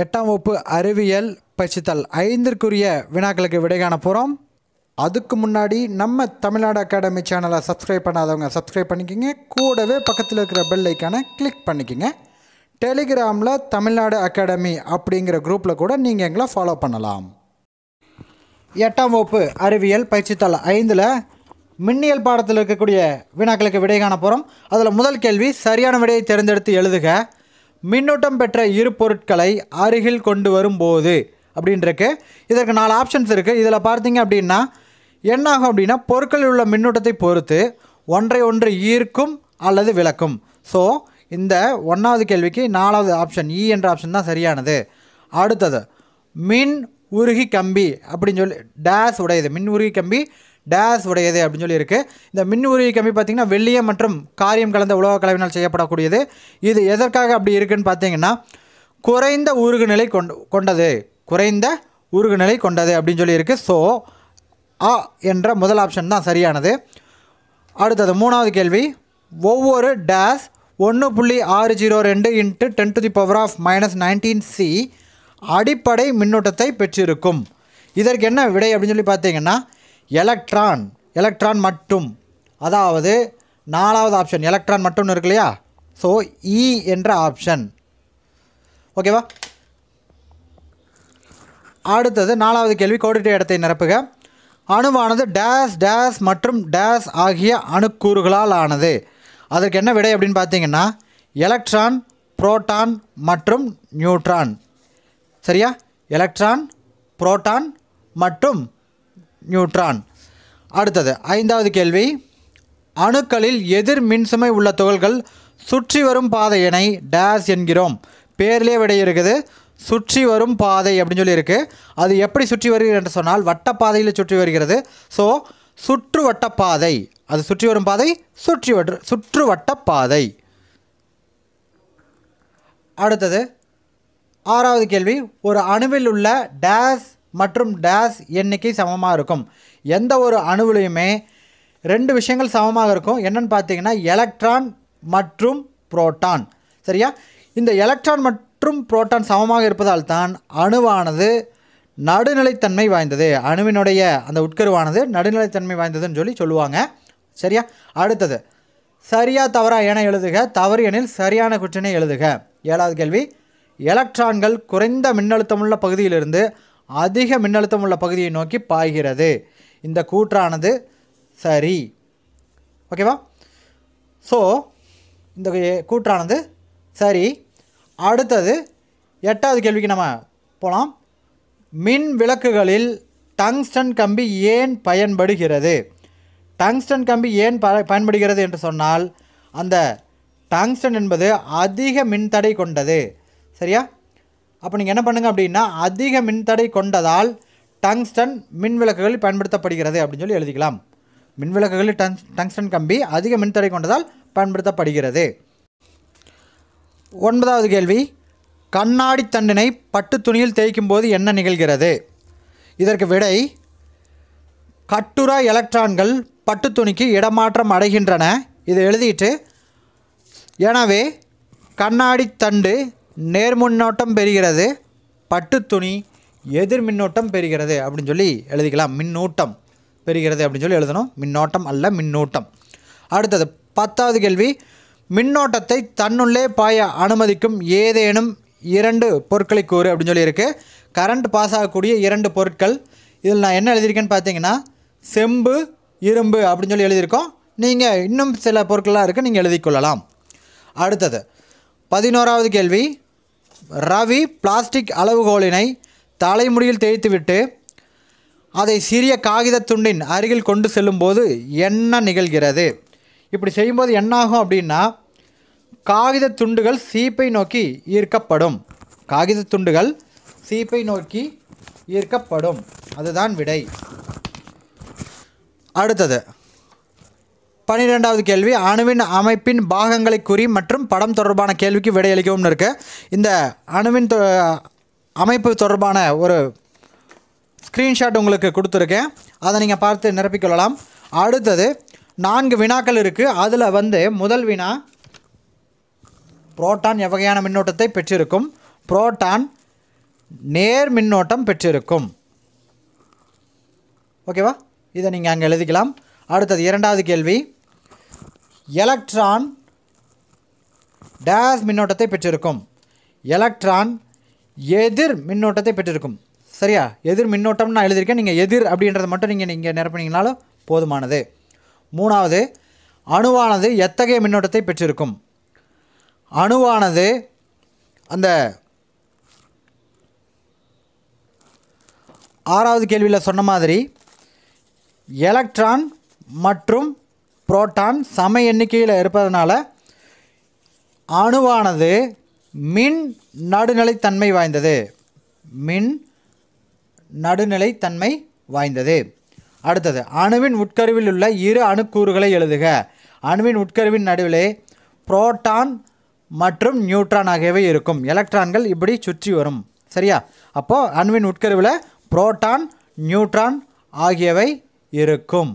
எட்டாம் வகுப்பு அறிவியல் பயிற்சித்தல் ஐந்திற்குரிய வினாக்களுக்கு விடை காண போகிறோம் அதுக்கு முன்னாடி நம்ம தமிழ்நாடு அகாடமி சேனலை சப்ஸ்கிரைப் பண்ணாதவங்க சப்ஸ்கிரைப் பண்ணிக்கிங்க கூடவே பக்கத்தில் இருக்கிற பெல் ஐக்கானை கிளிக் பண்ணிக்கிங்க டெலிகிராமில் தமிழ்நாடு அகாடமி அப்படிங்கிற குரூப்பில் கூட நீங்கள் எங்களை ஃபாலோ பண்ணலாம் எட்டாம் வகுப்பு அறிவியல் பயிற்சித்தல் ஐந்தில் மின்னியல் பாடத்தில் இருக்கக்கூடிய வினாக்களுக்கு விடை காண போகிறோம் அதில் முதல் கேள்வி சரியான விடையை தேர்ந்தெடுத்து எழுதுக மின்னோட்டம் பெற்ற இரு பொருட்களை அருகில் கொண்டு வரும்போது அப்படின்றக்கு இதற்கு நாலு ஆப்ஷன்ஸ் இருக்குது இதில் பார்த்தீங்க அப்படின்னா என்னாகும் அப்படின்னா பொருட்களில் உள்ள மின்னூட்டத்தை பொறுத்து ஒன்றை ஒன்று ஈர்க்கும் அல்லது விளக்கும் ஸோ இந்த ஒன்றாவது கேள்விக்கு நாலாவது ஆப்ஷன் இ e என்ற ஆப்ஷன் தான் சரியானது அடுத்தது மின் உருகி கம்பி அப்படின்னு சொல்லி டேஸ் உடையது மின் உருகி கம்பி டேஸ் உடையது அப்படின்னு சொல்லி இருக்குது இந்த மின் உருவி கம்பி பார்த்திங்கன்னா வெள்ளியம் மற்றும் காரியம் கலந்த உலோக கலவினால் செய்யப்படக்கூடியது இது எதற்காக அப்படி இருக்குன்னு பார்த்தீங்கன்னா குறைந்த உருகுநிலை நிலை கொண்டது குறைந்த நிலை கொண்டது அப்படின்னு சொல்லி இருக்குது ஸோ ஆ என்ற முதல் ஆப்ஷன் தான் சரியானது அடுத்தது மூணாவது கேள்வி ஒவ்வொரு டேஸ் ஒன்று புள்ளி ஆறு ஜீரோ ரெண்டு into ten to the power of minus nineteen C அடிப்படை மின்னோட்டத்தை பெற்றிருக்கும் இதற்கு என்ன விடை அப்படின்னு சொல்லி பார்த்தீங்கன்னா எலக்ட்ரான் எலக்ட்ரான் மட்டும் அதாவது நாலாவது ஆப்ஷன் எலக்ட்ரான் மட்டும்னு இருக்கு இல்லையா ஸோ இ e என்ற ஆப்ஷன் ஓகேவா அடுத்தது நாலாவது கேள்வி கோடிட்டு இடத்தை நிரப்புக அணுவானது டேஸ் டேஸ் மற்றும் டேஸ் ஆகிய அணுக்கூறுகளால் ஆனது அதற்கு என்ன விடை அப்படின்னு பார்த்தீங்கன்னா எலக்ட்ரான் புரோட்டான் மற்றும் நியூட்ரான் சரியா எலக்ட்ரான் புரோட்டான் மற்றும் நியூட்ரான் அடுத்தது ஐந்தாவது கேள்வி அணுக்களில் எதிர் மின்சுமை உள்ள துகள்கள் சுற்றி வரும் பாதையினை டேஸ் என்கிறோம் பேர்லேயே விடை இருக்குது சுற்றி வரும் பாதை அப்படின்னு சொல்லி இருக்குது அது எப்படி சுற்றி வருகிறது என்று சொன்னால் வட்டப்பாதையில் சுற்றி வருகிறது ஸோ சுற்று வட்டப்பாதை அது சுற்றி வரும் பாதை சுற்றி வட்ட சுற்று வட்டப்பாதை அடுத்தது ஆறாவது கேள்வி ஒரு அணுவில் உள்ள டேஸ் மற்றும் டேஸ் எண்ணிக்கை சமமாக இருக்கும் எந்த ஒரு அணுவிலையுமே ரெண்டு விஷயங்கள் சமமாக இருக்கும் என்னென்னு பார்த்தீங்கன்னா எலக்ட்ரான் மற்றும் புரோட்டான் சரியா இந்த எலக்ட்ரான் மற்றும் புரோட்டான் சமமாக இருப்பதால் தான் அணுவானது நடுநிலைத்தன்மை வாய்ந்தது அணுவினுடைய அந்த உட்கருவானது நடுநிலைத்தன்மை வாய்ந்ததுன்னு சொல்லி சொல்லுவாங்க சரியா அடுத்தது சரியா தவறா என எழுதுக தவறு எனில் சரியான குற்றினை எழுதுக ஏழாவது கேள்வி எலக்ட்ரான்கள் குறைந்த மின்னழுத்தமுள்ள பகுதியிலிருந்து அதிக மின்னழுத்தம் உள்ள பகுதியை நோக்கி பாய்கிறது இந்த கூற்றானது சரி ஓகேவா ஸோ இந்த கூற்றானது சரி அடுத்தது எட்டாவது கேள்விக்கு நம்ம போகலாம் மின் விளக்குகளில் டங்ஸ்டன் கம்பி ஏன் பயன்படுகிறது டங்ஸ்டன் கம்பி ஏன் ப பயன்படுகிறது என்று சொன்னால் அந்த டங்ஸ்டன் என்பது அதிக மின்தடை கொண்டது சரியா அப்போ நீங்கள் என்ன பண்ணுங்கள் அப்படின்னா அதிக மின்தடை கொண்டதால் டங்ஸ்டன் மின் விளக்குகளில் பயன்படுத்தப்படுகிறது அப்படின்னு சொல்லி எழுதிக்கலாம் மின் டங் டங்ஸ்டன் கம்பி அதிக மின்தடை கொண்டதால் பயன்படுத்தப்படுகிறது ஒன்பதாவது கேள்வி கண்ணாடி தண்டினை பட்டு துணியில் தேய்க்கும் போது என்ன நிகழ்கிறது இதற்கு விடை கட்டுரா எலக்ட்ரான்கள் பட்டு துணிக்கு இடமாற்றம் அடைகின்றன இதை எழுதிட்டு எனவே கண்ணாடி தண்டு நேர்முன்னோட்டம் பெறுகிறது பட்டு துணி எதிர் மின்னோட்டம் பெறுகிறது அப்படின்னு சொல்லி எழுதிக்கலாம் மின்னூட்டம் பெறுகிறது அப்படின்னு சொல்லி எழுதணும் மின்னோட்டம் அல்ல மின்னூட்டம் அடுத்தது பத்தாவது கேள்வி மின்னோட்டத்தை தன்னுள்ளே பாய அனுமதிக்கும் ஏதேனும் இரண்டு பொருட்களை கூறு அப்படின்னு சொல்லி இருக்குது கரண்ட் பாஸ் ஆகக்கூடிய இரண்டு பொருட்கள் இதில் நான் என்ன எழுதியிருக்கேன்னு பார்த்தீங்கன்னா செம்பு இரும்பு அப்படின்னு சொல்லி எழுதியிருக்கோம் நீங்கள் இன்னும் சில பொருட்கள்லாம் இருக்குது நீங்கள் எழுதிக்கொள்ளலாம் அடுத்தது பதினோராவது கேள்வி ரவி பிளாஸ்டிக் அளவுகோலினை தலைமுடியில் தேய்த்துவிட்டு அதை சிறிய காகித துண்டின் அருகில் கொண்டு செல்லும்போது என்ன நிகழ்கிறது இப்படி செய்யும்போது என்னாகும் அப்படின்னா காகித துண்டுகள் சீப்பை நோக்கி ஈர்க்கப்படும் காகித துண்டுகள் சீப்பை நோக்கி ஈர்க்கப்படும் அதுதான் விடை அடுத்தது பன்னிரெண்டாவது கேள்வி அணுவின் அமைப்பின் பாகங்களை கூறி மற்றும் படம் தொடர்பான கேள்விக்கு விடையளிக்கவும் இருக்குது இந்த அணுவின் அமைப்பு தொடர்பான ஒரு ஸ்க்ரீன்ஷாட் உங்களுக்கு கொடுத்துருக்கேன் அதை நீங்கள் பார்த்து நிரப்பிக்கொள்ளலாம் அடுத்தது நான்கு வினாக்கள் இருக்குது அதில் வந்து முதல் வினா புரோட்டான் எவ்வகையான மின்னோட்டத்தை பெற்றிருக்கும் புரோட்டான் நேர் மின்னோட்டம் பெற்றிருக்கும் ஓகேவா இதை நீங்கள் அங்கே எழுதிக்கலாம் அடுத்தது இரண்டாவது கேள்வி எலக்ட்ரான் டேஸ் மின்னோட்டத்தை பெற்றிருக்கும் எலக்ட்ரான் எதிர் மின்னோட்டத்தை பெற்றிருக்கும் சரியா எதிர் மின்னோட்டம் நான் எழுதியிருக்கேன் நீங்கள் எதிர் அப்படின்றத மட்டும் நீங்கள் நீங்கள் நிரப்பினீங்கனாலும் போதுமானது மூணாவது அணுவானது எத்தகைய மின்னோட்டத்தை பெற்றிருக்கும் அணுவானது அந்த ஆறாவது கேள்வியில் சொன்ன மாதிரி எலக்ட்ரான் மற்றும் புரோட்டான் சம எண்ணிக்கையில் இருப்பதனால அணுவானது மின் நடுநிலைத்தன்மை வாய்ந்தது மின் நடுநிலைத்தன்மை வாய்ந்தது அடுத்தது அணுவின் உட்கருவில் உள்ள இரு அணுக்கூறுகளை எழுதுக அணுவின் உட்கருவின் நடுவிலே புரோட்டான் மற்றும் நியூட்ரான் ஆகியவை இருக்கும் எலக்ட்ரான்கள் இப்படி சுற்றி வரும் சரியா அப்போது அணுவின் உட்கருவில் புரோட்டான் நியூட்ரான் ஆகியவை இருக்கும்